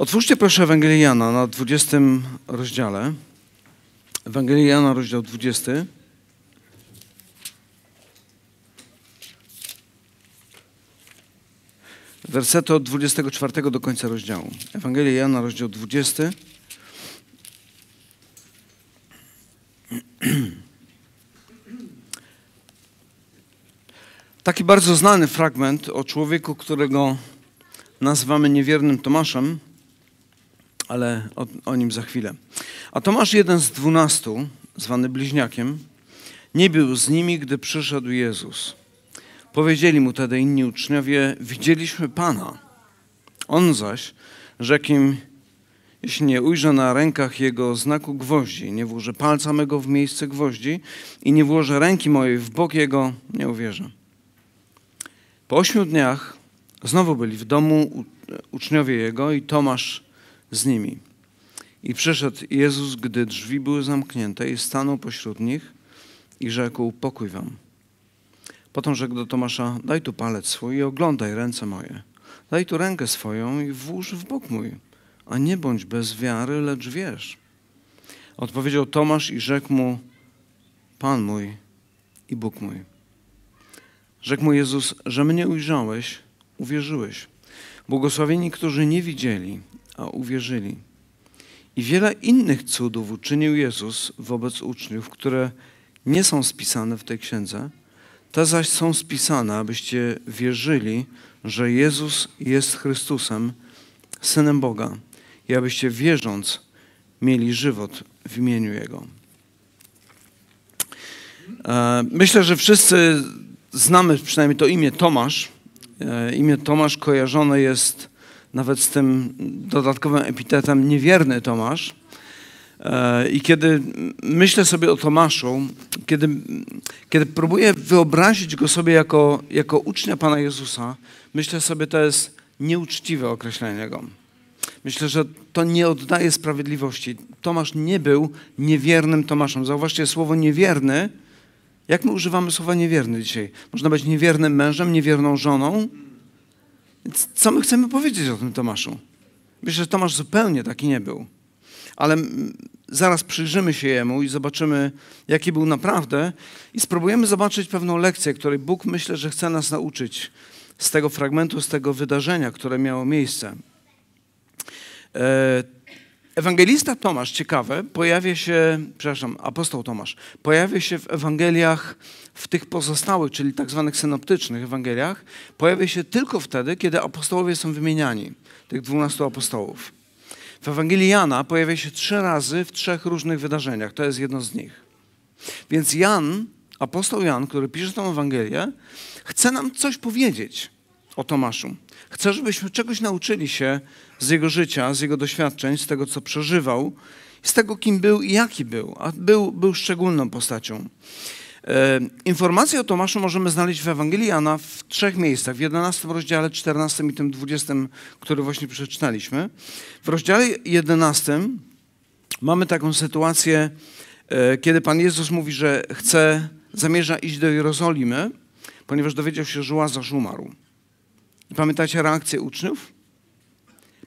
Otwórzcie proszę Ewangelię Jana na 20 rozdziale. Ewangelia Jana, rozdział 20. Wersety od 24 do końca rozdziału. Ewangelia Jana, rozdział 20. Taki bardzo znany fragment o człowieku, którego nazywamy niewiernym Tomaszem, ale o, o nim za chwilę. A Tomasz, jeden z dwunastu, zwany bliźniakiem, nie był z nimi, gdy przyszedł Jezus. Powiedzieli mu tedy inni uczniowie, widzieliśmy Pana. On zaś rzekł im, jeśli nie ujrzę na rękach jego znaku gwoździ, nie włożę palca mego w miejsce gwoździ i nie włożę ręki mojej w bok jego, nie uwierzę. Po ośmiu dniach znowu byli w domu uczniowie jego i Tomasz, z nimi. I przyszedł Jezus, gdy drzwi były zamknięte i stanął pośród nich i rzekł, pokój wam. Potem rzekł do Tomasza, daj tu palec swój i oglądaj ręce moje. Daj tu rękę swoją i włóż w bok mój, a nie bądź bez wiary, lecz wierz. Odpowiedział Tomasz i rzekł mu, Pan mój i Bóg mój. Rzekł mu Jezus, że mnie ujrzałeś, uwierzyłeś. Błogosławieni, którzy nie widzieli a uwierzyli. I wiele innych cudów uczynił Jezus wobec uczniów, które nie są spisane w tej księdze, te zaś są spisane, abyście wierzyli, że Jezus jest Chrystusem, Synem Boga, i abyście wierząc mieli żywot w imieniu Jego. E, myślę, że wszyscy znamy przynajmniej to imię Tomasz. E, imię Tomasz kojarzone jest nawet z tym dodatkowym epitetem niewierny Tomasz. E, I kiedy myślę sobie o Tomaszu, kiedy, kiedy próbuję wyobrazić go sobie jako, jako ucznia Pana Jezusa, myślę sobie, to jest nieuczciwe określenie go. Myślę, że to nie oddaje sprawiedliwości. Tomasz nie był niewiernym Tomaszem. Zauważcie słowo niewierny. Jak my używamy słowa niewierny dzisiaj? Można być niewiernym mężem, niewierną żoną, co my chcemy powiedzieć o tym Tomaszu? Myślę, że Tomasz zupełnie taki nie był. Ale zaraz przyjrzymy się jemu i zobaczymy, jaki był naprawdę, i spróbujemy zobaczyć pewną lekcję, której Bóg myślę, że chce nas nauczyć z tego fragmentu, z tego wydarzenia, które miało miejsce. E, Ewangelista Tomasz, ciekawe, pojawia się, przepraszam, apostoł Tomasz, pojawia się w Ewangeliach, w tych pozostałych, czyli tak zwanych synoptycznych Ewangeliach, pojawia się tylko wtedy, kiedy apostołowie są wymieniani, tych dwunastu apostołów. W Ewangelii Jana pojawia się trzy razy w trzech różnych wydarzeniach, to jest jedno z nich. Więc Jan, apostoł Jan, który pisze tę Ewangelię, chce nam coś powiedzieć o Tomaszu. Chce, żebyśmy czegoś nauczyli się z jego życia, z jego doświadczeń, z tego, co przeżywał, z tego, kim był i jaki był, a był, był szczególną postacią. E, informacje o Tomaszu możemy znaleźć w Ewangelii Jana w trzech miejscach. W 11 rozdziale, 14 i tym 20, który właśnie przeczytaliśmy. W rozdziale 11 mamy taką sytuację, e, kiedy Pan Jezus mówi, że chce, zamierza iść do Jerozolimy, ponieważ dowiedział się, że Łazarz umarł. pamiętacie reakcję uczniów?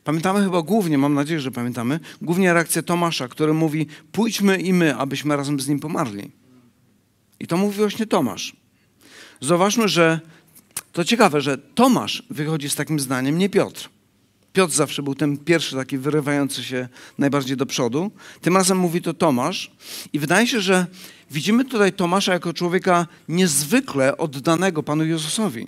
Pamiętamy chyba głównie, mam nadzieję, że pamiętamy, głównie reakcję Tomasza, który mówi: Pójdźmy i my, abyśmy razem z nim pomarli. I to mówi właśnie Tomasz. Zauważmy, że to ciekawe, że Tomasz wychodzi z takim zdaniem, nie Piotr. Piotr zawsze był ten pierwszy taki wyrywający się najbardziej do przodu. Tym razem mówi to Tomasz. I wydaje się, że widzimy tutaj Tomasza jako człowieka niezwykle oddanego Panu Jezusowi.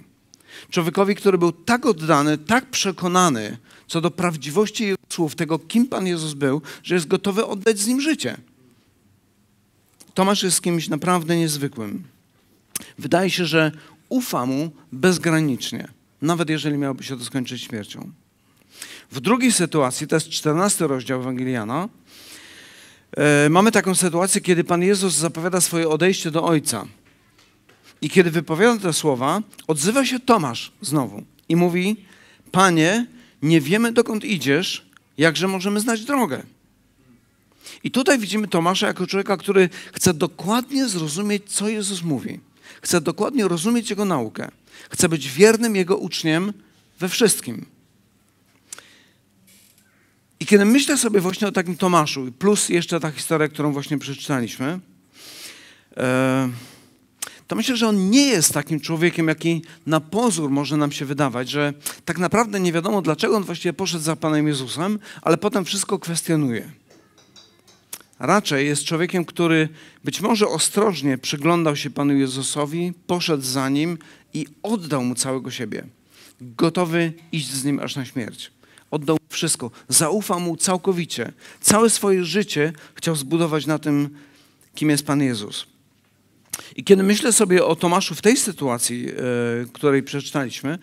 Człowiekowi, który był tak oddany, tak przekonany co do prawdziwości Jego słów, tego, kim Pan Jezus był, że jest gotowy oddać z Nim życie. Tomasz jest kimś naprawdę niezwykłym. Wydaje się, że ufa Mu bezgranicznie, nawet jeżeli miałoby się to skończyć śmiercią. W drugiej sytuacji, to jest 14 rozdział Ewangeliana, yy, mamy taką sytuację, kiedy Pan Jezus zapowiada swoje odejście do Ojca. I kiedy wypowiada te słowa, odzywa się Tomasz znowu i mówi: Panie, nie wiemy dokąd idziesz, jakże możemy znać drogę. I tutaj widzimy Tomasza jako człowieka, który chce dokładnie zrozumieć, co Jezus mówi. Chce dokładnie rozumieć Jego naukę. Chce być wiernym Jego uczniem we wszystkim. I kiedy myślę sobie właśnie o takim Tomaszu, plus jeszcze ta historia, którą właśnie przeczytaliśmy, yy to myślę, że on nie jest takim człowiekiem, jaki na pozór może nam się wydawać, że tak naprawdę nie wiadomo, dlaczego on właściwie poszedł za Panem Jezusem, ale potem wszystko kwestionuje. Raczej jest człowiekiem, który być może ostrożnie przyglądał się Panu Jezusowi, poszedł za nim i oddał mu całego siebie. Gotowy iść z nim aż na śmierć. Oddał mu wszystko, zaufał mu całkowicie. Całe swoje życie chciał zbudować na tym, kim jest Pan Jezus. I kiedy myślę sobie o Tomaszu w tej sytuacji, e, której przeczytaliśmy,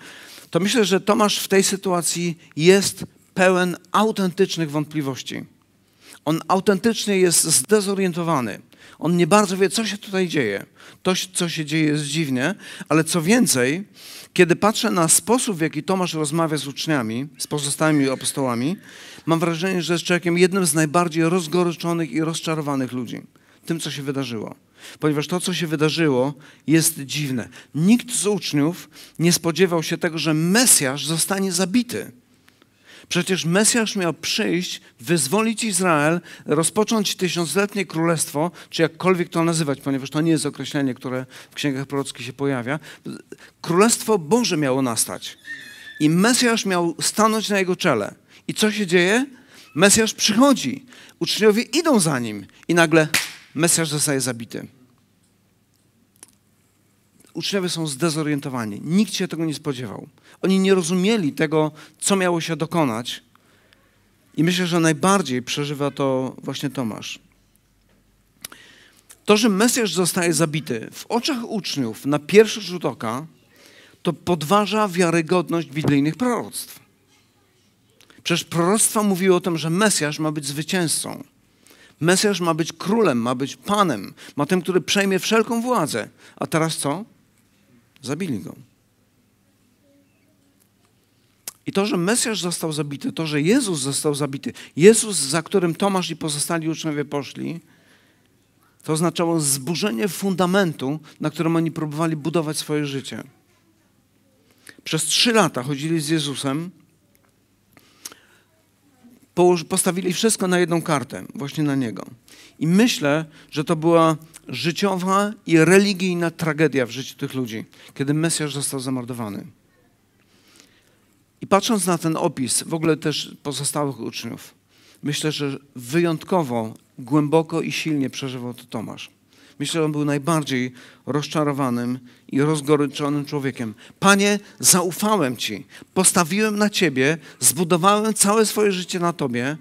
to myślę, że Tomasz w tej sytuacji jest pełen autentycznych wątpliwości. On autentycznie jest zdezorientowany. On nie bardzo wie, co się tutaj dzieje. To, co się dzieje, jest dziwne, ale co więcej, kiedy patrzę na sposób, w jaki Tomasz rozmawia z uczniami, z pozostałymi apostołami, mam wrażenie, że jest człowiekiem jednym z najbardziej rozgoryczonych i rozczarowanych ludzi tym, co się wydarzyło ponieważ to, co się wydarzyło, jest dziwne. Nikt z uczniów nie spodziewał się tego, że Mesjasz zostanie zabity. Przecież Mesjasz miał przyjść, wyzwolić Izrael, rozpocząć tysiącletnie królestwo, czy jakkolwiek to nazywać, ponieważ to nie jest określenie, które w księgach prorockich się pojawia. Królestwo Boże miało nastać i Mesjasz miał stanąć na jego czele. I co się dzieje? Mesjasz przychodzi, uczniowie idą za nim i nagle Mesjasz zostaje zabity. Uczniowie są zdezorientowani. Nikt się tego nie spodziewał. Oni nie rozumieli tego, co miało się dokonać. I myślę, że najbardziej przeżywa to właśnie Tomasz. To, że Mesjasz zostaje zabity w oczach uczniów na pierwszy rzut oka, to podważa wiarygodność biblijnych proroctw. Przecież proroctwa mówiły o tym, że Mesjasz ma być zwycięzcą. Mesjasz ma być królem, ma być panem, ma tym, który przejmie wszelką władzę. A teraz co? Zabili go. I to, że Mesjasz został zabity, to, że Jezus został zabity, Jezus, za którym Tomasz i pozostali uczniowie poszli, to oznaczało zburzenie fundamentu, na którym oni próbowali budować swoje życie. Przez trzy lata chodzili z Jezusem, postawili wszystko na jedną kartę, właśnie na niego. I myślę, że to była życiowa i religijna tragedia w życiu tych ludzi, kiedy Mesjasz został zamordowany. I patrząc na ten opis, w ogóle też pozostałych uczniów, myślę, że wyjątkowo, głęboko i silnie przeżywał to Tomasz. Myślę, że on był najbardziej rozczarowanym i rozgoryczonym człowiekiem. Panie, zaufałem Ci, postawiłem na Ciebie, zbudowałem całe swoje życie na Tobie.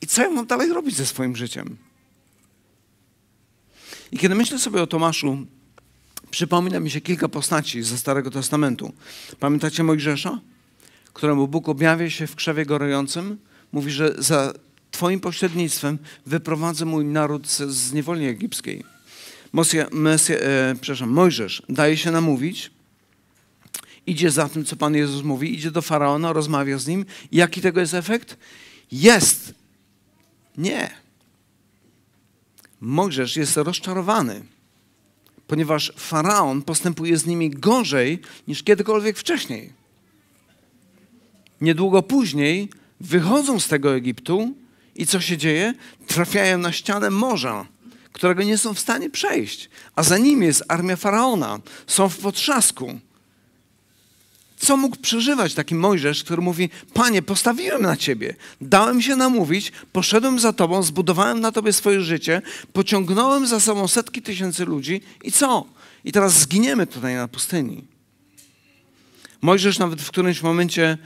I co ja mam dalej robić ze swoim życiem? I kiedy myślę sobie o Tomaszu, przypomina mi się kilka postaci ze Starego Testamentu. Pamiętacie Mojżesza, któremu Bóg objawia się w krzewie gorącym? Mówi, że za Twoim pośrednictwem wyprowadzę mój naród z niewoli egipskiej. Mosja, Mesja, e, przepraszam, Mojżesz daje się namówić, idzie za tym, co Pan Jezus mówi, idzie do Faraona, rozmawia z nim. Jaki tego jest efekt? Jest. Nie. Mojżesz jest rozczarowany, ponieważ Faraon postępuje z nimi gorzej niż kiedykolwiek wcześniej. Niedługo później wychodzą z tego Egiptu i co się dzieje? Trafiają na ścianę morza, którego nie są w stanie przejść, a za nimi jest armia faraona, są w potrzasku. Co mógł przeżywać taki Mojżesz, który mówi: Panie, postawiłem na ciebie, dałem się namówić, poszedłem za tobą, zbudowałem na tobie swoje życie, pociągnąłem za sobą setki tysięcy ludzi i co? I teraz zginiemy tutaj na pustyni. Mojżesz nawet w którymś momencie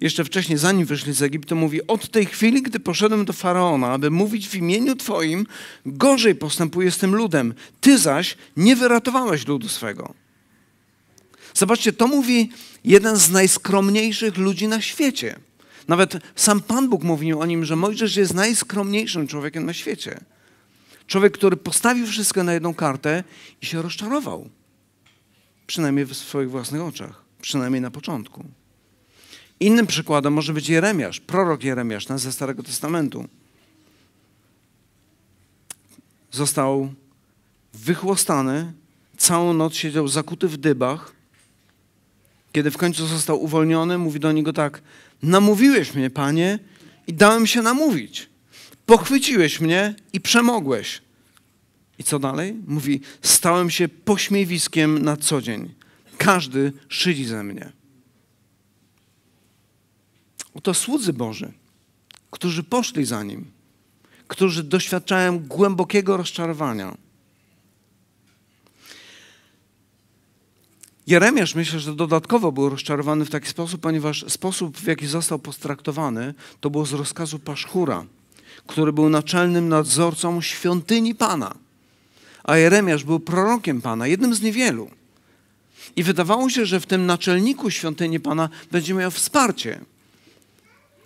jeszcze wcześniej, zanim wyszli z Egiptu, mówi: Od tej chwili, gdy poszedłem do faraona, aby mówić w imieniu Twoim, gorzej postępuję z tym ludem. Ty zaś nie wyratowałeś ludu swego. Zobaczcie, to mówi jeden z najskromniejszych ludzi na świecie. Nawet sam Pan Bóg mówił o nim, że Mojżesz jest najskromniejszym człowiekiem na świecie. Człowiek, który postawił wszystko na jedną kartę i się rozczarował. Przynajmniej w swoich własnych oczach, przynajmniej na początku. Innym przykładem może być Jeremiasz, prorok Jeremiasz, ze Starego Testamentu. Został wychłostany, całą noc siedział zakuty w dybach. Kiedy w końcu został uwolniony, mówi do niego tak: Namówiłeś mnie, panie, i dałem się namówić. Pochwyciłeś mnie i przemogłeś. I co dalej? Mówi: Stałem się pośmiewiskiem na co dzień. Każdy szydzi ze mnie to słudzy Boży, którzy poszli za Nim, którzy doświadczają głębokiego rozczarowania. Jeremiasz myślę, że dodatkowo był rozczarowany w taki sposób, ponieważ sposób, w jaki został postraktowany, to było z rozkazu Paszchura, który był naczelnym nadzorcą świątyni Pana. A Jeremiasz był prorokiem Pana, jednym z niewielu. I wydawało się, że w tym naczelniku świątyni Pana będzie miał wsparcie.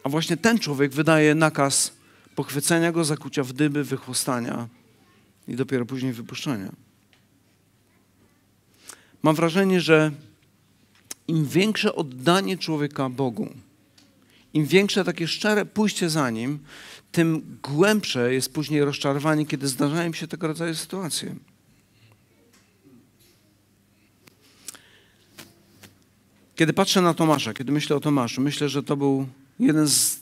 A właśnie ten człowiek wydaje nakaz pochwycenia go, zakucia w dyby, wychłostania i dopiero później wypuszczenia. Mam wrażenie, że im większe oddanie człowieka Bogu, im większe takie szczere pójście za nim, tym głębsze jest później rozczarowanie, kiedy zdarzają się tego rodzaju sytuacje. Kiedy patrzę na Tomasza, kiedy myślę o Tomaszu, myślę, że to był Jeden z,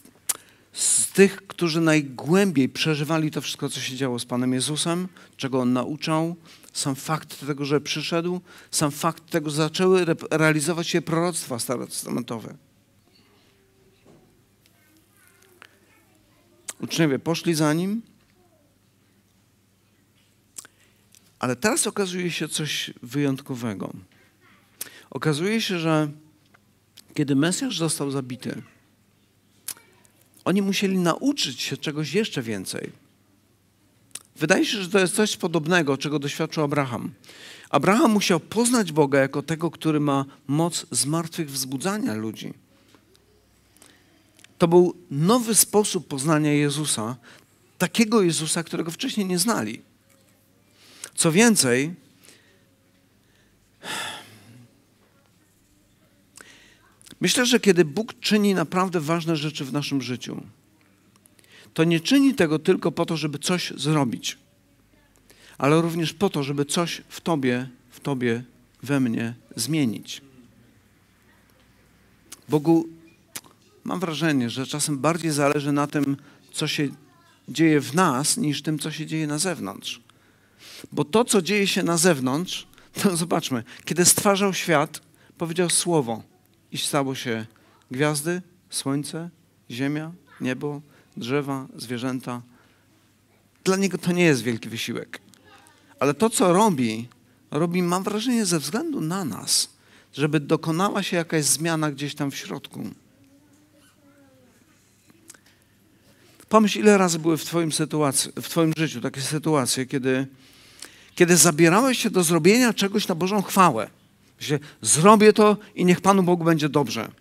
z tych, którzy najgłębiej przeżywali to wszystko, co się działo z Panem Jezusem, czego On nauczał, sam fakt tego, że przyszedł, sam fakt tego, że zaczęły realizować się proroctwa starotestamentowe. Uczniowie poszli za nim, ale teraz okazuje się coś wyjątkowego. Okazuje się, że kiedy Mesjasz został zabity, oni musieli nauczyć się czegoś jeszcze więcej. Wydaje się, że to jest coś podobnego, czego doświadczył Abraham. Abraham musiał poznać Boga jako tego, który ma moc zmartwychwzbudzania ludzi. To był nowy sposób poznania Jezusa, takiego Jezusa, którego wcześniej nie znali. Co więcej, Myślę, że kiedy Bóg czyni naprawdę ważne rzeczy w naszym życiu, to nie czyni tego tylko po to, żeby coś zrobić, ale również po to, żeby coś w Tobie, w Tobie, we mnie zmienić. Bogu mam wrażenie, że czasem bardziej zależy na tym, co się dzieje w nas, niż tym, co się dzieje na zewnątrz. Bo to, co dzieje się na zewnątrz, to zobaczmy, kiedy stwarzał świat, powiedział słowo i stało się gwiazdy, słońce, ziemia, niebo, drzewa, zwierzęta. Dla niego to nie jest wielki wysiłek. Ale to, co robi, robi, mam wrażenie, ze względu na nas, żeby dokonała się jakaś zmiana gdzieś tam w środku. Pomyśl, ile razy były w twoim, sytuacji, w twoim życiu takie sytuacje, kiedy, kiedy zabierałeś się do zrobienia czegoś na Bożą chwałę że zrobię to i niech Panu Bogu będzie dobrze.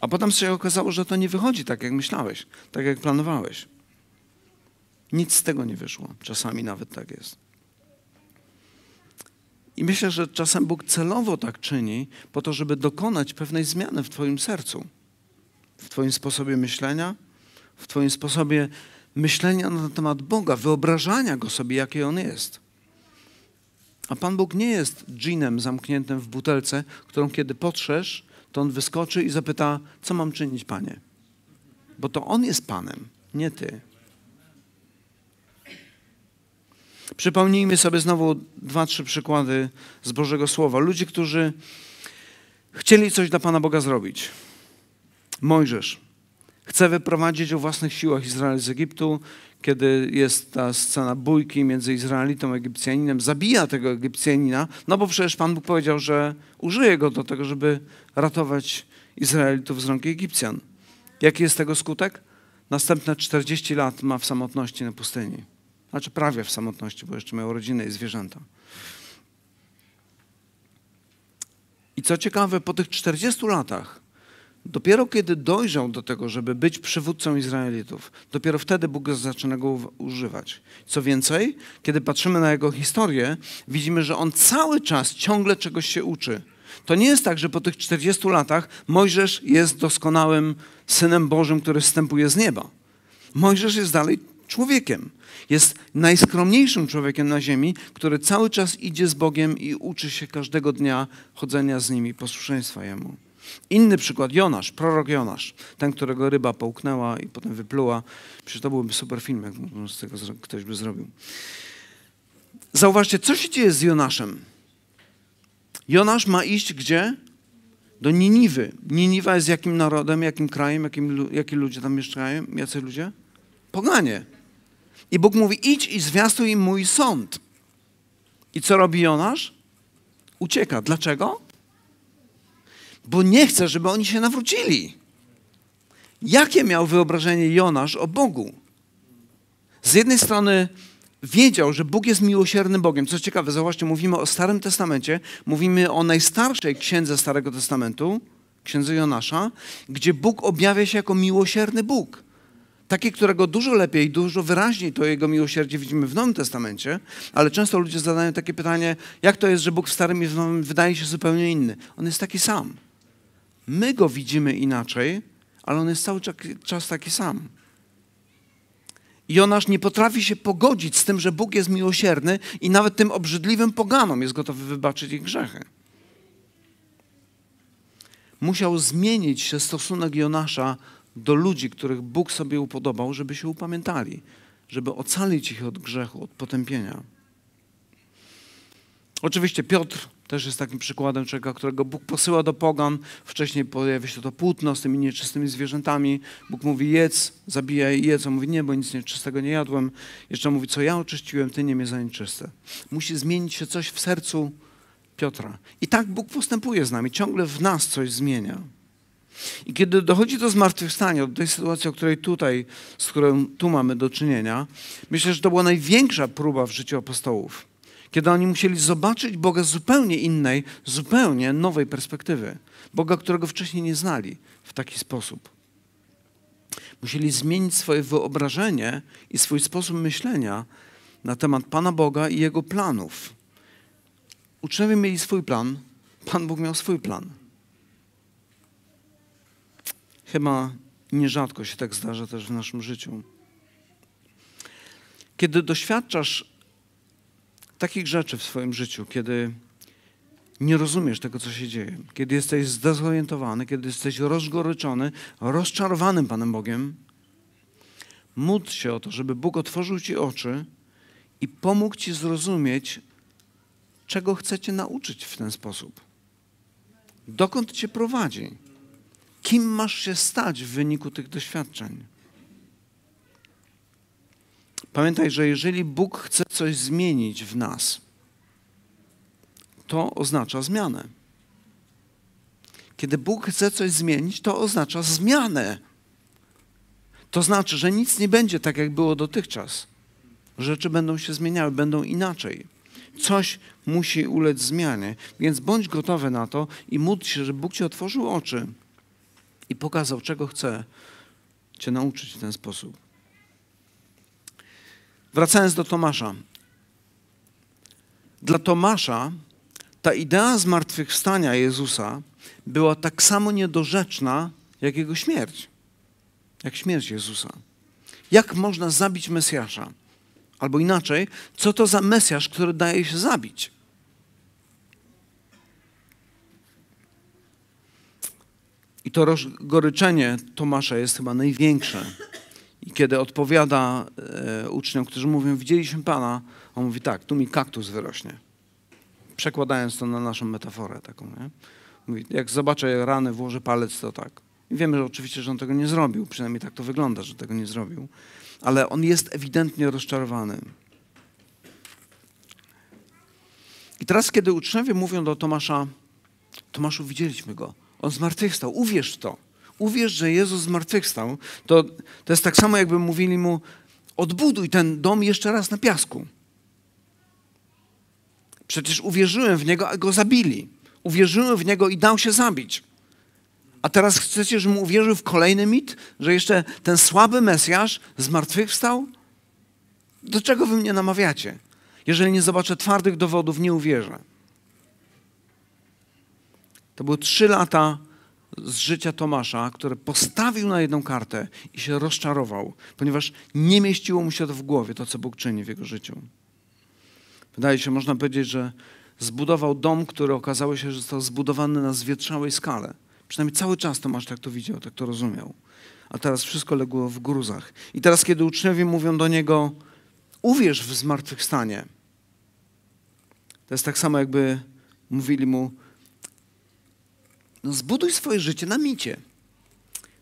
A potem się okazało, że to nie wychodzi tak, jak myślałeś, tak jak planowałeś. Nic z tego nie wyszło. Czasami nawet tak jest. I myślę, że czasem Bóg celowo tak czyni, po to, żeby dokonać pewnej zmiany w Twoim sercu, w Twoim sposobie myślenia, w Twoim sposobie myślenia na temat Boga, wyobrażania go sobie, jaki on jest. A Pan Bóg nie jest dżinem zamkniętym w butelce, którą kiedy potrzesz, to On wyskoczy i zapyta, co mam czynić, Panie? Bo to On jest Panem, nie Ty. Przypomnijmy sobie znowu dwa, trzy przykłady z Bożego Słowa. Ludzi, którzy chcieli coś dla Pana Boga zrobić. Mojżesz chce wyprowadzić o własnych siłach Izrael z Egiptu kiedy jest ta scena bójki między Izraelitą a Egipcjaninem, zabija tego Egipcjanina, no bo przecież Pan Bóg powiedział, że użyje go do tego, żeby ratować Izraelitów z rąk Egipcjan. Jaki jest tego skutek? Następne 40 lat ma w samotności na pustyni. Znaczy prawie w samotności, bo jeszcze miał rodzinę i zwierzęta. I co ciekawe, po tych 40 latach Dopiero kiedy dojrzał do tego, żeby być przywódcą Izraelitów, dopiero wtedy Bóg zaczyna go używać. Co więcej, kiedy patrzymy na jego historię, widzimy, że on cały czas ciągle czegoś się uczy. To nie jest tak, że po tych 40 latach Mojżesz jest doskonałym synem Bożym, który wstępuje z nieba. Mojżesz jest dalej człowiekiem. Jest najskromniejszym człowiekiem na ziemi, który cały czas idzie z Bogiem i uczy się każdego dnia chodzenia z nimi, posłuszeństwa Jemu. Inny przykład, Jonasz, prorok Jonasz, ten, którego ryba połknęła i potem wypluła. Przecież to byłby super film, jak z tego ktoś by zrobił. Zauważcie, co się dzieje z Jonaszem? Jonasz ma iść gdzie? Do Niniwy. Niniwa jest jakim narodem, jakim krajem, jakim, jaki ludzie tam mieszkają? Jacy ludzie? Poganie. I Bóg mówi, idź i zwiastuj im mój sąd. I co robi Jonasz? Ucieka. Dlaczego? bo nie chce, żeby oni się nawrócili. Jakie miał wyobrażenie Jonasz o Bogu? Z jednej strony wiedział, że Bóg jest miłosiernym Bogiem. Co ciekawe, zauważcie, mówimy o Starym Testamencie, mówimy o najstarszej księdze Starego Testamentu, księdze Jonasza, gdzie Bóg objawia się jako miłosierny Bóg. Taki, którego dużo lepiej, dużo wyraźniej to jego miłosierdzie widzimy w Nowym Testamencie, ale często ludzie zadają takie pytanie, jak to jest, że Bóg w Starym i w Nowym wydaje się zupełnie inny. On jest taki sam. My go widzimy inaczej, ale on jest cały czas taki sam. Jonasz nie potrafi się pogodzić z tym, że Bóg jest miłosierny i nawet tym obrzydliwym poganom jest gotowy wybaczyć ich grzechy. Musiał zmienić się stosunek Jonasza do ludzi, których Bóg sobie upodobał, żeby się upamiętali, żeby ocalić ich od grzechu, od potępienia. Oczywiście Piotr też jest takim przykładem człowieka, którego Bóg posyła do pogan. Wcześniej pojawia się to płótno z tymi nieczystymi zwierzętami. Bóg mówi jedz, zabijaj, jedz. On mówi nie, bo nic nieczystego nie jadłem. Jeszcze mówi, co ja oczyściłem, ty nie mnie czyste. Musi zmienić się coś w sercu Piotra. I tak Bóg postępuje z nami, ciągle w nas coś zmienia. I kiedy dochodzi do zmartwychwstania, do tej sytuacji, o której tutaj, z którą tu mamy do czynienia, myślę, że to była największa próba w życiu apostołów kiedy oni musieli zobaczyć Boga z zupełnie innej, zupełnie nowej perspektywy. Boga, którego wcześniej nie znali w taki sposób. Musieli zmienić swoje wyobrażenie i swój sposób myślenia na temat Pana Boga i Jego planów. Uczniowie mieli swój plan, Pan Bóg miał swój plan. Chyba nierzadko się tak zdarza też w naszym życiu. Kiedy doświadczasz takich rzeczy w swoim życiu, kiedy nie rozumiesz tego, co się dzieje, kiedy jesteś zdezorientowany, kiedy jesteś rozgoryczony, rozczarowanym Panem Bogiem, módl się o to, żeby Bóg otworzył Ci oczy i pomógł Ci zrozumieć, czego chcecie nauczyć w ten sposób. Dokąd Cię prowadzi? Kim masz się stać w wyniku tych doświadczeń? Pamiętaj, że jeżeli Bóg chce coś zmienić w nas, to oznacza zmianę. Kiedy Bóg chce coś zmienić, to oznacza zmianę. To znaczy, że nic nie będzie tak, jak było dotychczas. Rzeczy będą się zmieniały, będą inaczej. Coś musi ulec zmianie, więc bądź gotowy na to i módl się, że Bóg ci otworzył oczy i pokazał, czego chce cię nauczyć w ten sposób. Wracając do Tomasza. Dla Tomasza ta idea zmartwychwstania Jezusa była tak samo niedorzeczna, jak jego śmierć, jak śmierć Jezusa. Jak można zabić Mesjasza? Albo inaczej, co to za Mesjasz, który daje się zabić? I to goryczenie Tomasza jest chyba największe i kiedy odpowiada e, uczniom, którzy mówią, widzieliśmy Pana, on mówi tak, tu mi kaktus wyrośnie. Przekładając to na naszą metaforę taką, nie? Mówi, jak zobaczę rany, włożę palec, to tak. I wiemy że oczywiście, że on tego nie zrobił, przynajmniej tak to wygląda, że tego nie zrobił. Ale on jest ewidentnie rozczarowany. I teraz, kiedy uczniowie mówią do Tomasza, Tomaszu, widzieliśmy go, on zmartwychwstał, uwierz w to uwierz, że Jezus zmartwychwstał, to, to jest tak samo, jakby mówili mu, odbuduj ten dom jeszcze raz na piasku. Przecież uwierzyłem w Niego, a Go zabili. Uwierzyłem w Niego i dał się zabić. A teraz chcecie, żebym uwierzył w kolejny mit? Że jeszcze ten słaby Mesjasz zmartwychwstał? Do czego wy mnie namawiacie? Jeżeli nie zobaczę twardych dowodów, nie uwierzę. To były trzy lata z życia Tomasza, które postawił na jedną kartę i się rozczarował, ponieważ nie mieściło mu się to w głowie, to co Bóg czyni w jego życiu. Wydaje się, można powiedzieć, że zbudował dom, który okazało się, że został zbudowany na zwietrzałej skale. Przynajmniej cały czas Tomasz tak to widział, tak to rozumiał. A teraz wszystko legło w gruzach. I teraz, kiedy uczniowie mówią do niego, uwierz w zmartwychwstanie, to jest tak samo, jakby mówili mu, no zbuduj swoje życie na micie.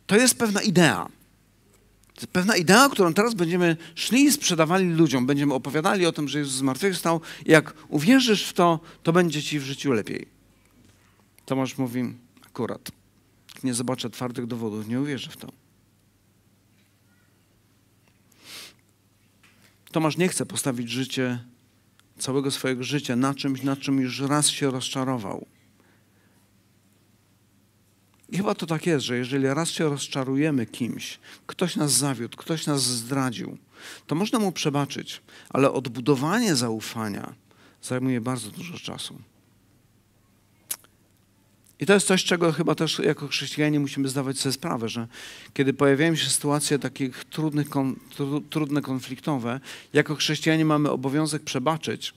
To jest pewna idea. To jest pewna idea, którą teraz będziemy szli i sprzedawali ludziom. Będziemy opowiadali o tym, że Jezus zmartwychwstał. Jak uwierzysz w to, to będzie ci w życiu lepiej. Tomasz mówi, akurat. Nie zobaczę twardych dowodów, nie uwierzę w to. Tomasz nie chce postawić życie, całego swojego życia na czymś, na czym już raz się rozczarował. I chyba to tak jest, że jeżeli raz się rozczarujemy kimś, ktoś nas zawiódł, ktoś nas zdradził, to można mu przebaczyć, ale odbudowanie zaufania zajmuje bardzo dużo czasu. I to jest coś, czego chyba też jako chrześcijanie musimy zdawać sobie sprawę, że kiedy pojawiają się sytuacje takich trudnych, kon, tru, trudne, konfliktowe, jako chrześcijanie mamy obowiązek przebaczyć,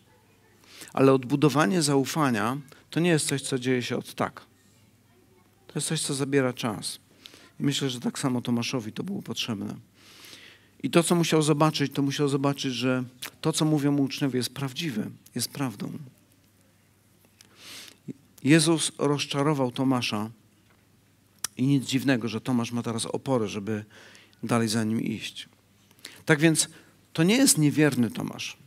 ale odbudowanie zaufania to nie jest coś, co dzieje się od tak. To jest coś, co zabiera czas. I myślę, że tak samo Tomaszowi to było potrzebne. I to, co musiał zobaczyć, to musiał zobaczyć, że to, co mówią mu uczniowie, jest prawdziwe, jest prawdą. Jezus rozczarował Tomasza i nic dziwnego, że Tomasz ma teraz opory, żeby dalej za nim iść. Tak więc to nie jest niewierny Tomasz.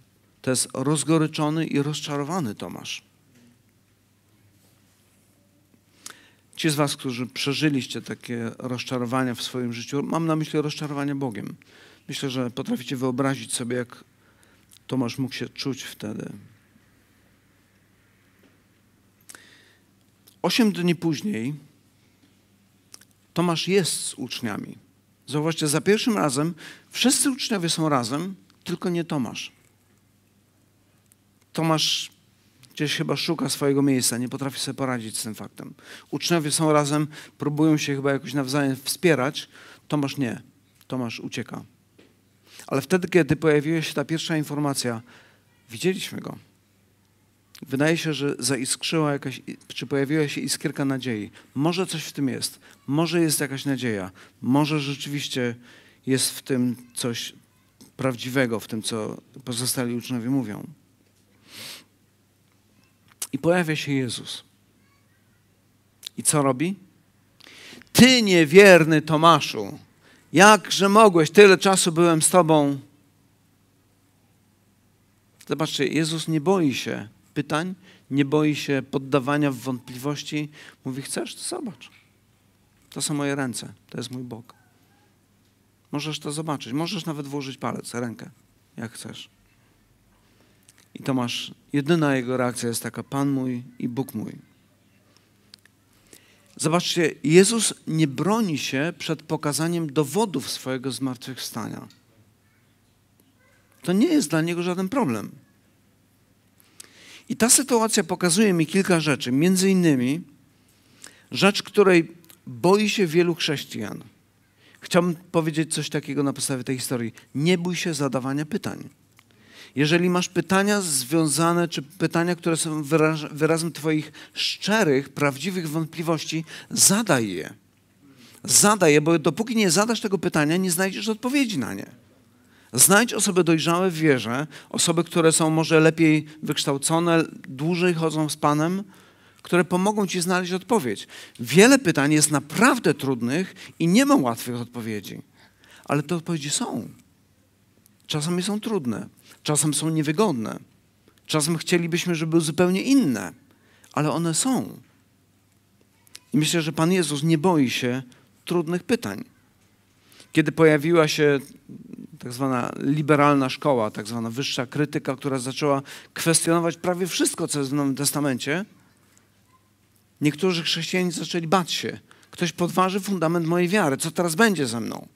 To jest rozgoryczony i rozczarowany Tomasz. Ci z Was, którzy przeżyliście takie rozczarowania w swoim życiu, mam na myśli rozczarowanie Bogiem. Myślę, że potraficie wyobrazić sobie, jak Tomasz mógł się czuć wtedy. Osiem dni później Tomasz jest z uczniami. Zauważcie, za pierwszym razem wszyscy uczniowie są razem, tylko nie Tomasz. Tomasz gdzieś chyba szuka swojego miejsca, nie potrafi sobie poradzić z tym faktem. Uczniowie są razem, próbują się chyba jakoś nawzajem wspierać, Tomasz nie, Tomasz ucieka. Ale wtedy, kiedy pojawiła się ta pierwsza informacja, widzieliśmy go. Wydaje się, że zaiskrzyła jakaś, czy pojawiła się iskierka nadziei. Może coś w tym jest, może jest jakaś nadzieja, może rzeczywiście jest w tym coś prawdziwego, w tym, co pozostali uczniowie mówią. I pojawia się Jezus. I co robi? Ty niewierny Tomaszu, jakże mogłeś, tyle czasu byłem z tobą. Zobaczcie, Jezus nie boi się pytań, nie boi się poddawania w wątpliwości. Mówi, chcesz? To zobacz. To są moje ręce, to jest mój Bóg. Możesz to zobaczyć, możesz nawet włożyć palec, rękę, jak chcesz. I Tomasz, jedyna jego reakcja jest taka, Pan mój i Bóg mój. Zobaczcie, Jezus nie broni się przed pokazaniem dowodów swojego zmartwychwstania. To nie jest dla niego żaden problem. I ta sytuacja pokazuje mi kilka rzeczy. Między innymi rzecz, której boi się wielu chrześcijan. Chciałbym powiedzieć coś takiego na podstawie tej historii. Nie bój się zadawania pytań. Jeżeli masz pytania związane, czy pytania, które są wyrazem Twoich szczerych, prawdziwych wątpliwości, zadaj je. Zadaj je, bo dopóki nie zadasz tego pytania, nie znajdziesz odpowiedzi na nie. Znajdź osoby dojrzałe w wierze, osoby, które są może lepiej wykształcone, dłużej chodzą z Panem, które pomogą ci znaleźć odpowiedź. Wiele pytań jest naprawdę trudnych i nie ma łatwych odpowiedzi, ale te odpowiedzi są. Czasami są trudne, czasem są niewygodne, czasem chcielibyśmy, żeby były zupełnie inne, ale one są. I myślę, że Pan Jezus nie boi się trudnych pytań. Kiedy pojawiła się tak zwana liberalna szkoła, tak zwana wyższa krytyka, która zaczęła kwestionować prawie wszystko, co jest w Nowym Testamencie, niektórzy chrześcijanie zaczęli bać się. Ktoś podważy fundament mojej wiary. Co teraz będzie ze mną?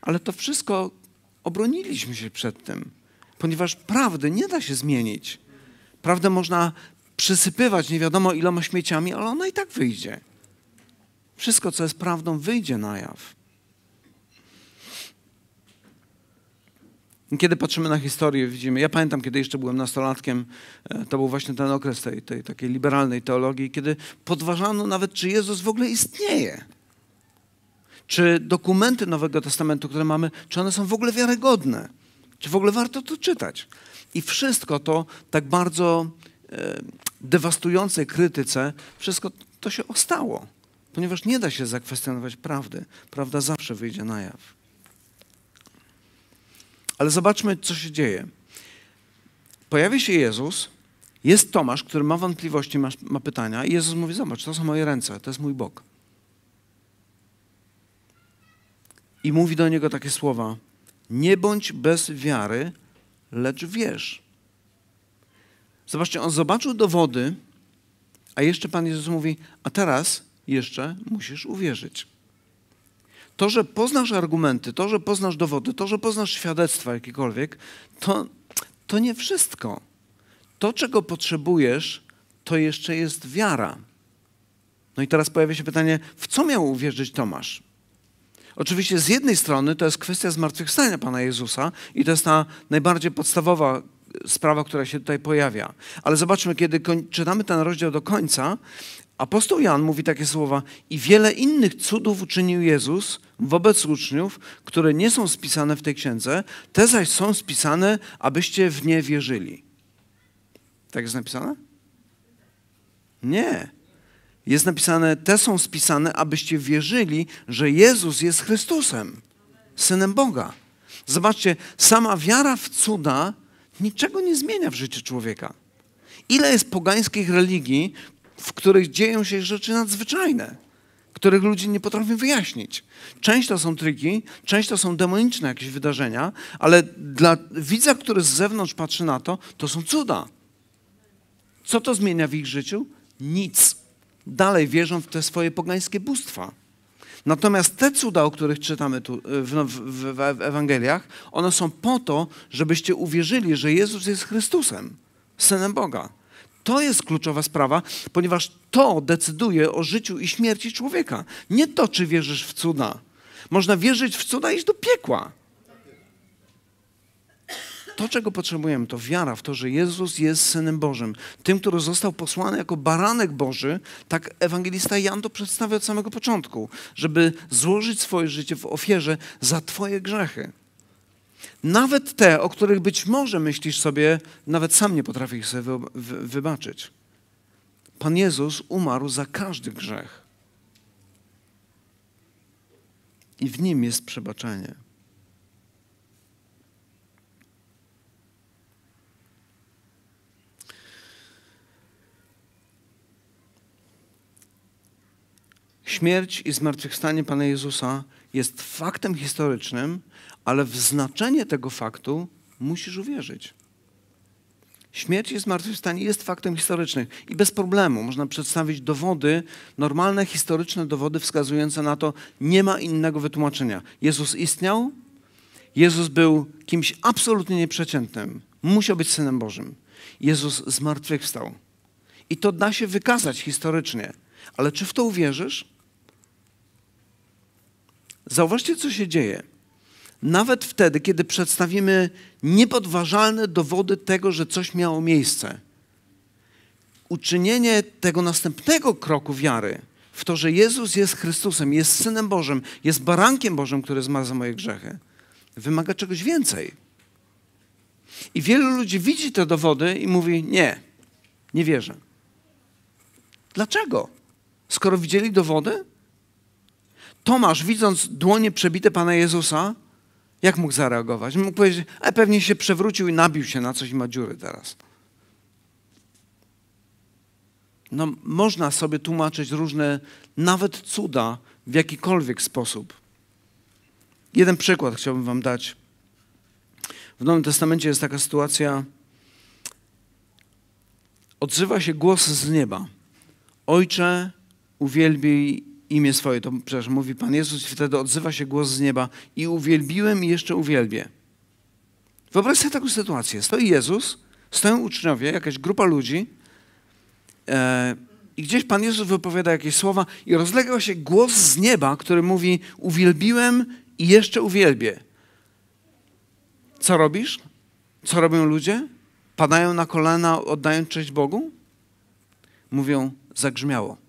Ale to wszystko obroniliśmy się przed tym, ponieważ prawdy nie da się zmienić. Prawdę można przysypywać nie wiadomo iloma śmieciami, ale ona i tak wyjdzie. Wszystko, co jest prawdą, wyjdzie na jaw. Kiedy patrzymy na historię, widzimy, ja pamiętam, kiedy jeszcze byłem nastolatkiem, e, to był właśnie ten okres tej, tej takiej liberalnej teologii, kiedy podważano nawet, czy Jezus w ogóle istnieje czy dokumenty Nowego Testamentu, które mamy, czy one są w ogóle wiarygodne, czy w ogóle warto to czytać. I wszystko to tak bardzo e, dewastującej krytyce, wszystko to się ostało, ponieważ nie da się zakwestionować prawdy. Prawda zawsze wyjdzie na jaw. Ale zobaczmy, co się dzieje. Pojawia się Jezus, jest Tomasz, który ma wątpliwości, ma, ma pytania, i Jezus mówi: Zobacz, to są moje ręce, to jest mój bok. i mówi do niego takie słowa: Nie bądź bez wiary, lecz wierz. Zobaczcie, on zobaczył dowody, a jeszcze Pan Jezus mówi: A teraz jeszcze musisz uwierzyć. To, że poznasz argumenty, to, że poznasz dowody, to, że poznasz świadectwa jakiekolwiek, to, to nie wszystko. To, czego potrzebujesz, to jeszcze jest wiara. No i teraz pojawia się pytanie, w co miał uwierzyć Tomasz? Oczywiście z jednej strony to jest kwestia zmartwychwstania Pana Jezusa i to jest ta najbardziej podstawowa e, sprawa, która się tutaj pojawia. Ale zobaczmy, kiedy czytamy ten rozdział do końca, apostoł Jan mówi takie słowa i wiele innych cudów uczynił Jezus wobec uczniów, które nie są spisane w tej księdze, te zaś są spisane, abyście w nie wierzyli. Tak jest napisane? Nie. Jest napisane, te są spisane, abyście wierzyli, że Jezus jest Chrystusem, Synem Boga. Zobaczcie, sama wiara w cuda niczego nie zmienia w życiu człowieka. Ile jest pogańskich religii, w których dzieją się rzeczy nadzwyczajne, których ludzie nie potrafią wyjaśnić. Część to są triki, część to są demoniczne jakieś wydarzenia, ale dla widza, który z zewnątrz patrzy na to, to są cuda. Co to zmienia w ich życiu? Nic dalej wierzą w te swoje pogańskie bóstwa. Natomiast te cuda, o których czytamy tu e, w, w, w, w Ewangeliach, one są po to, żebyście uwierzyli, że Jezus jest Chrystusem, Synem Boga. To jest kluczowa sprawa, ponieważ to decyduje o życiu i śmierci człowieka. Nie to, czy wierzysz w cuda. Można wierzyć w cuda i iść do piekła. To, czego potrzebujemy, to wiara w to, że Jezus jest Synem Bożym. Tym, który został posłany jako baranek Boży, tak ewangelista Jan to przedstawia od samego początku, żeby złożyć swoje życie w ofierze za Twoje grzechy. Nawet te, o których być może myślisz sobie, nawet sam nie potrafię ich sobie wybaczyć. Pan Jezus umarł za każdy grzech. I w nim jest przebaczenie. Śmierć i zmartwychwstanie Pana Jezusa jest faktem historycznym, ale w znaczenie tego faktu musisz uwierzyć. Śmierć i zmartwychwstanie jest faktem historycznym i bez problemu można przedstawić dowody, normalne historyczne dowody wskazujące na to, nie ma innego wytłumaczenia. Jezus istniał, Jezus był kimś absolutnie nieprzeciętnym, musiał być Synem Bożym. Jezus zmartwychwstał. I to da się wykazać historycznie. Ale czy w to uwierzysz? Zauważcie, co się dzieje. Nawet wtedy, kiedy przedstawimy niepodważalne dowody tego, że coś miało miejsce, uczynienie tego następnego kroku wiary w to, że Jezus jest Chrystusem, jest Synem Bożym, jest barankiem Bożym, który zmarł za moje grzechy, wymaga czegoś więcej. I wielu ludzi widzi te dowody i mówi: Nie, nie wierzę. Dlaczego? Skoro widzieli dowody, Tomasz, widząc dłonie przebite Pana Jezusa, jak mógł zareagować? Mógł powiedzieć, a e, pewnie się przewrócił i nabił się na coś i ma dziury teraz. No, można sobie tłumaczyć różne, nawet cuda, w jakikolwiek sposób. Jeden przykład chciałbym Wam dać. W Nowym Testamencie jest taka sytuacja. Odzywa się głos z nieba. Ojcze, uwielbij imię swoje, to przecież mówi Pan Jezus i wtedy odzywa się głos z nieba i uwielbiłem i jeszcze uwielbię. Wyobraź sobie taką sytuację. Stoi Jezus, stoją uczniowie, jakaś grupa ludzi e, i gdzieś Pan Jezus wypowiada jakieś słowa i rozlega się głos z nieba, który mówi uwielbiłem i jeszcze uwielbię. Co robisz? Co robią ludzie? Padają na kolana, oddają cześć Bogu? Mówią, zagrzmiało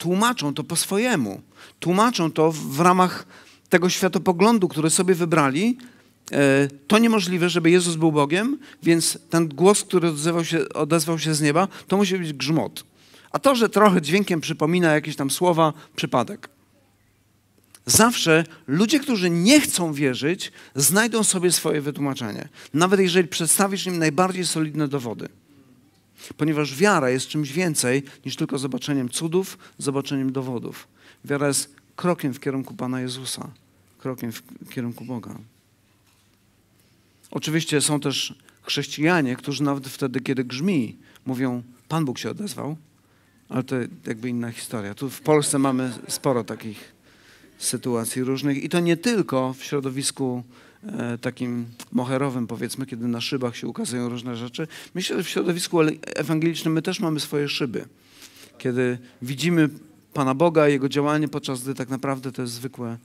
tłumaczą to po swojemu. Tłumaczą to w ramach tego światopoglądu, który sobie wybrali. E, to niemożliwe, żeby Jezus był Bogiem, więc ten głos, który odezwał się, odezwał się z nieba, to musi być grzmot. A to, że trochę dźwiękiem przypomina jakieś tam słowa, przypadek. Zawsze ludzie, którzy nie chcą wierzyć, znajdą sobie swoje wytłumaczenie, nawet jeżeli przedstawisz im najbardziej solidne dowody. Ponieważ wiara jest czymś więcej niż tylko zobaczeniem cudów, zobaczeniem dowodów. Wiara jest krokiem w kierunku Pana Jezusa, krokiem w kierunku Boga. Oczywiście są też chrześcijanie, którzy nawet wtedy, kiedy grzmi, mówią, Pan Bóg się odezwał, ale to jakby inna historia. Tu w Polsce mamy sporo takich sytuacji różnych i to nie tylko w środowisku E, takim moherowym, powiedzmy, kiedy na szybach się ukazują różne rzeczy. Myślę, że w środowisku ewangelicznym my też mamy swoje szyby. Kiedy widzimy Pana Boga, Jego działanie, podczas gdy tak naprawdę to jest zwykłe,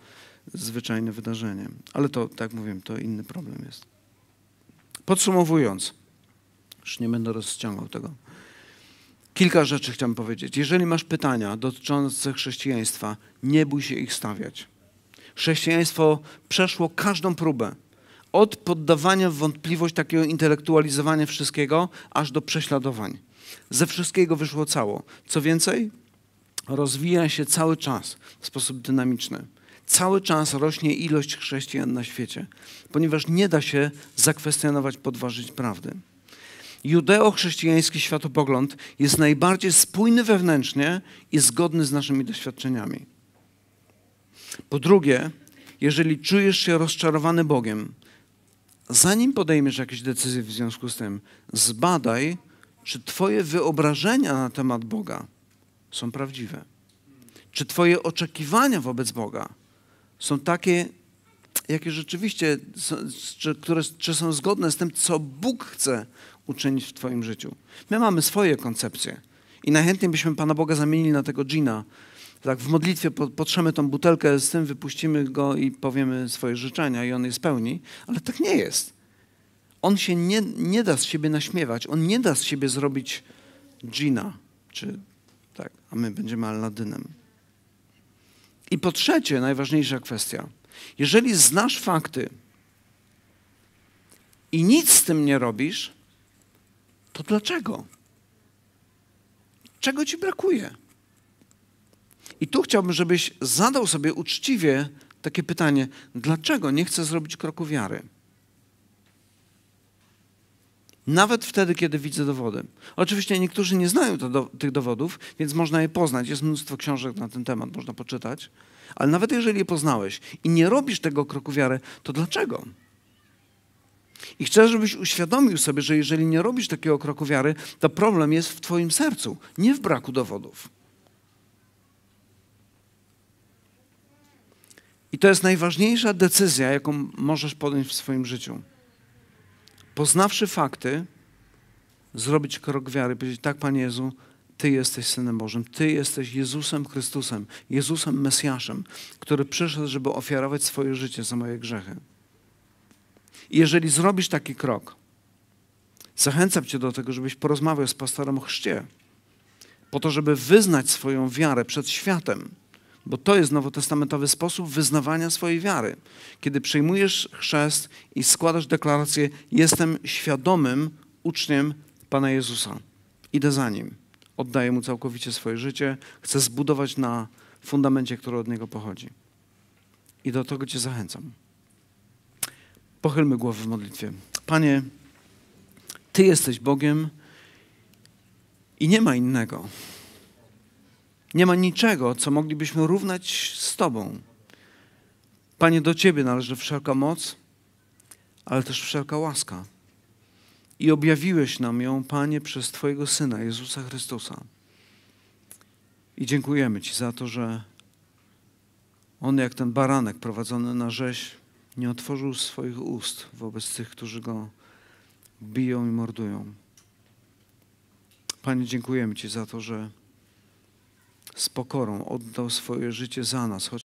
zwyczajne wydarzenie. Ale to, tak mówię, to inny problem jest. Podsumowując, już nie będę rozciągał tego. Kilka rzeczy chciałem powiedzieć. Jeżeli masz pytania dotyczące chrześcijaństwa, nie bój się ich stawiać chrześcijaństwo przeszło każdą próbę. Od poddawania w wątpliwość, takiego intelektualizowania wszystkiego, aż do prześladowań. Ze wszystkiego wyszło cało. Co więcej, rozwija się cały czas w sposób dynamiczny. Cały czas rośnie ilość chrześcijan na świecie, ponieważ nie da się zakwestionować, podważyć prawdy. Judeo-chrześcijański światopogląd jest najbardziej spójny wewnętrznie i zgodny z naszymi doświadczeniami. Po drugie, jeżeli czujesz się rozczarowany Bogiem, zanim podejmiesz jakieś decyzje w związku z tym, zbadaj, czy Twoje wyobrażenia na temat Boga są prawdziwe. Czy Twoje oczekiwania wobec Boga są takie, jakie rzeczywiście, są, czy, które, czy są zgodne z tym, co Bóg chce uczynić w Twoim życiu. My mamy swoje koncepcje i najchętniej byśmy Pana Boga zamienili na tego dżina, tak w modlitwie potrzemy tą butelkę z tym, wypuścimy go i powiemy swoje życzenia i on je spełni, ale tak nie jest. On się nie, nie da z siebie naśmiewać, on nie da z siebie zrobić dżina, czy tak, a my będziemy Aladynem. I po trzecie, najważniejsza kwestia. Jeżeli znasz fakty i nic z tym nie robisz, to dlaczego? Czego ci brakuje? I tu chciałbym, żebyś zadał sobie uczciwie takie pytanie: dlaczego nie chcę zrobić kroku wiary? Nawet wtedy, kiedy widzę dowody. Oczywiście niektórzy nie znają do, tych dowodów, więc można je poznać. Jest mnóstwo książek na ten temat, można poczytać. Ale nawet jeżeli je poznałeś i nie robisz tego kroku wiary, to dlaczego? I chcę, żebyś uświadomił sobie, że jeżeli nie robisz takiego kroku wiary, to problem jest w Twoim sercu, nie w braku dowodów. I to jest najważniejsza decyzja, jaką możesz podjąć w swoim życiu. Poznawszy fakty, zrobić krok wiary, powiedzieć: Tak, Panie Jezu, Ty jesteś synem Bożym, Ty jesteś Jezusem Chrystusem, Jezusem Mesjaszem, który przyszedł, żeby ofiarować swoje życie za moje grzechy. I jeżeli zrobisz taki krok, zachęcam Cię do tego, żebyś porozmawiał z pastorem o chrzcie, po to, żeby wyznać swoją wiarę przed światem bo to jest nowotestamentowy sposób wyznawania swojej wiary. Kiedy przyjmujesz chrzest i składasz deklarację, jestem świadomym uczniem Pana Jezusa. Idę za Nim. Oddaję Mu całkowicie swoje życie. Chcę zbudować na fundamencie, który od Niego pochodzi. I do tego Cię zachęcam. Pochylmy głowę w modlitwie. Panie, Ty jesteś Bogiem i nie ma innego. Nie ma niczego, co moglibyśmy równać z Tobą. Panie, do Ciebie należy wszelka moc, ale też wszelka łaska. I objawiłeś nam ją, Panie, przez Twojego Syna, Jezusa Chrystusa. I dziękujemy Ci za to, że On, jak ten baranek prowadzony na rzeź, nie otworzył swoich ust wobec tych, którzy Go biją i mordują. Panie, dziękujemy Ci za to, że z pokorą oddał swoje życie za nas,